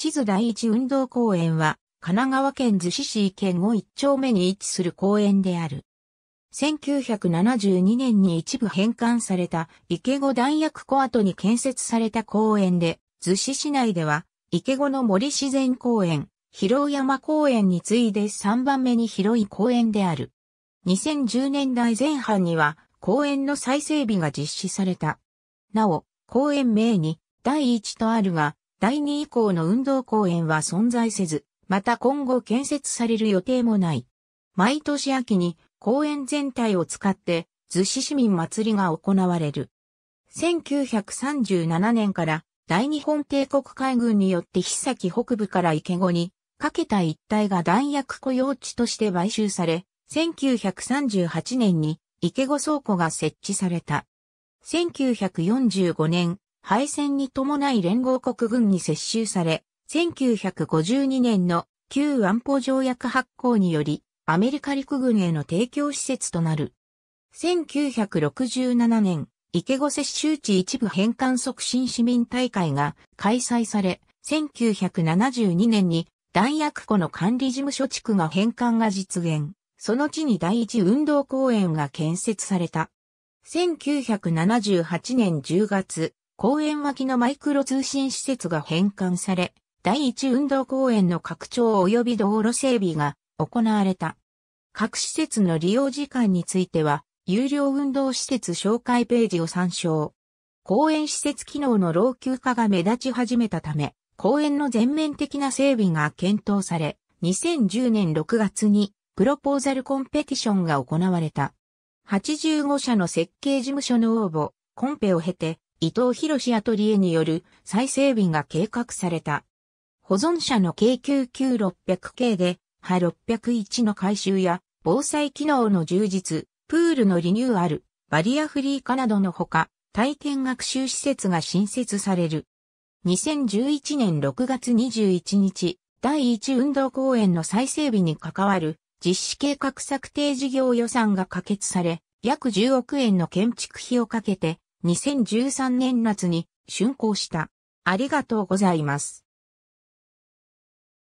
地図第一運動公園は、神奈川県逗子市県を一丁目に位置する公園である。1972年に一部返還された池子弾薬庫跡に建設された公園で、逗子市内では、池子の森自然公園、広山公園に次いで3番目に広い公園である。2010年代前半には、公園の再整備が実施された。なお、公園名に、第一とあるが、第2以降の運動公園は存在せず、また今後建設される予定もない。毎年秋に公園全体を使って逗子市民祭りが行われる。1937年から大日本帝国海軍によって秘北部から池後にかけた一帯が弾薬雇用地として買収され、1938年に池後倉庫が設置された。1945年、敗戦に伴い連合国軍に接収され、1952年の旧安保条約発行により、アメリカ陸軍への提供施設となる。1967年、池越接収地一部返還促進市民大会が開催され、1972年に弾薬庫の管理事務所地区が返還が実現。その地に第一運動公園が建設された。1978年10月、公園脇のマイクロ通信施設が返還され、第一運動公園の拡張及び道路整備が行われた。各施設の利用時間については、有料運動施設紹介ページを参照。公園施設機能の老朽化が目立ち始めたため、公園の全面的な整備が検討され、2010年6月にプロポーザルコンペティションが行われた。85社の設計事務所の応募、コンペを経て、伊藤博アトリエによる再整備が計画された。保存車の k q q 6 0 0 k で、ハ601の改修や、防災機能の充実、プールのリニューアル、バリアフリー化などのほか、体験学習施設が新設される。2011年6月21日、第1運動公園の再整備に関わる実施計画策定事業予算が可決され、約10億円の建築費をかけて2013年夏に竣工した。ありがとうございます。